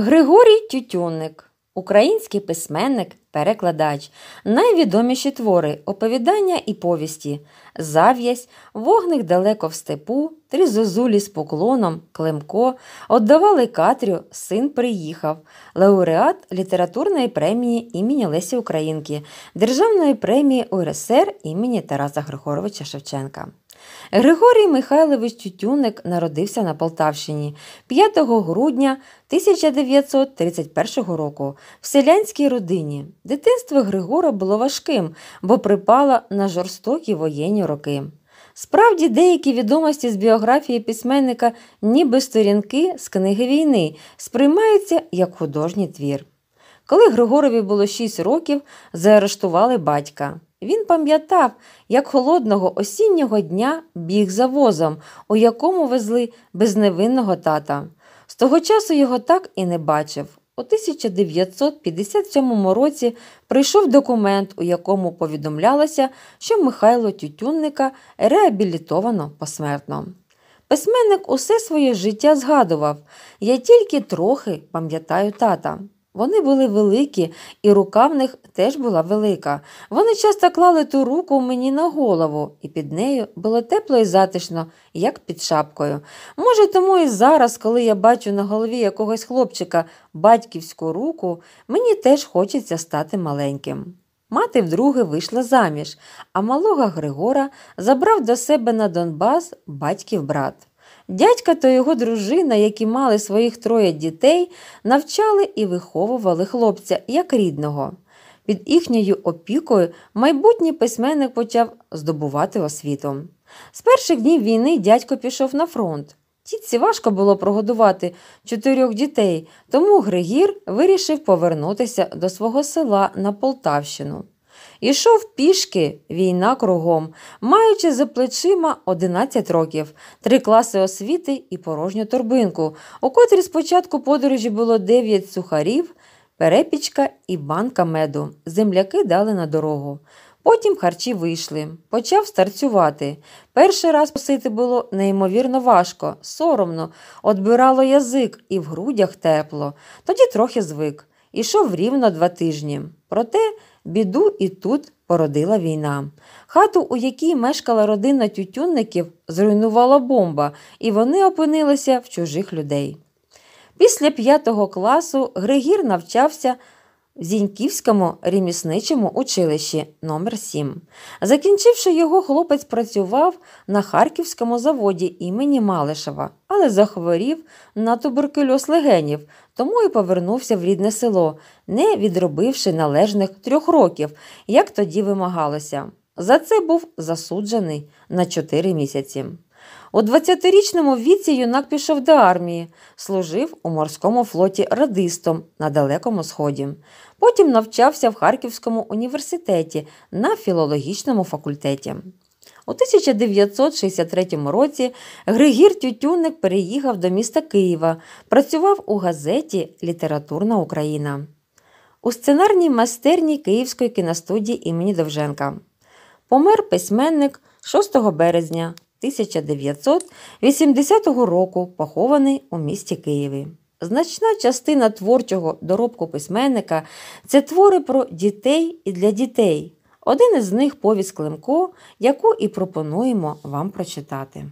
Григорій Тютюнник, український письменник, перекладач, найвідоміші твори, оповідання і повісті, зав'язь, вогник далеко в степу, три зозулі з поклоном, Климко, оддавали Катрю, син приїхав, лауреат літературної премії імені Лесі Українки, Державної премії УРСР імені Тараса Григоровича Шевченка. Григорій Михайлович Тютюник народився на Полтавщині 5 грудня 1931 року в селянській родині. Дитинство Григора було важким, бо припало на жорстокі воєнні роки. Справді, деякі відомості з біографії письменника, ніби сторінки з книги війни, сприймаються як художній твір. Коли Григорові було 6 років, заарештували батька. Він пам'ятав, як холодного осіннього дня біг за возом, у якому везли безневинного тата. З того часу його так і не бачив. У 1957 році прийшов документ, у якому повідомлялося, що Михайло Тютюнника реабілітовано посмертно. Письменник усе своє життя згадував я тільки трохи пам'ятаю тата. Вони були великі, і рука в них теж була велика. Вони часто клали ту руку мені на голову, і під нею було тепло і затишно, як під шапкою. Може, тому і зараз, коли я бачу на голові якогось хлопчика батьківську руку, мені теж хочеться стати маленьким. Мати вдруге вийшла заміж, а малого Григора забрав до себе на Донбас батьків брат. Дядька та його дружина, які мали своїх троє дітей, навчали і виховували хлопця як рідного. Під їхньою опікою майбутній письменник почав здобувати освіту. З перших днів війни дядько пішов на фронт. Тітці важко було прогодувати чотирьох дітей, тому Григір вирішив повернутися до свого села на Полтавщину. Ішов пішки, війна кругом, маючи за плечима 11 років, три класи освіти і порожню торбинку, у котрій спочатку подорожі було 9 сухарів, перепічка і банка меду. Земляки дали на дорогу. Потім харчі вийшли, почав старцювати. Перший раз посити було неймовірно важко, соромно, отбирало язик і в грудях тепло, тоді трохи звик. Ішов рівно два тижні. Проте біду і тут породила війна. Хату, у якій мешкала родина тютюнників, зруйнувала бомба, і вони опинилися в чужих людей. Після п'ятого класу Григір навчався. Зіньківському ремісничому училищі номер 7 Закінчивши його, хлопець працював на харківському заводі імені Малишева, але захворів на туберкульоз легенів, тому і повернувся в рідне село, не відробивши належних трьох років, як тоді вимагалося. За це був засуджений на чотири місяці. У 20-річному віці юнак пішов до армії, служив у морському флоті радистом на Далекому Сході. Потім навчався в Харківському університеті на філологічному факультеті. У 1963 році Григір Тютюник переїхав до міста Києва, працював у газеті Літературна Україна у сценарній майстерні Київської кіностудії імені Довженка. Помер письменник 6 березня 1980 року, похований у місті Києві. Значна частина творчого доробку письменника це твори про дітей і для дітей. Один із них повість Климко, яку і пропонуємо вам прочитати.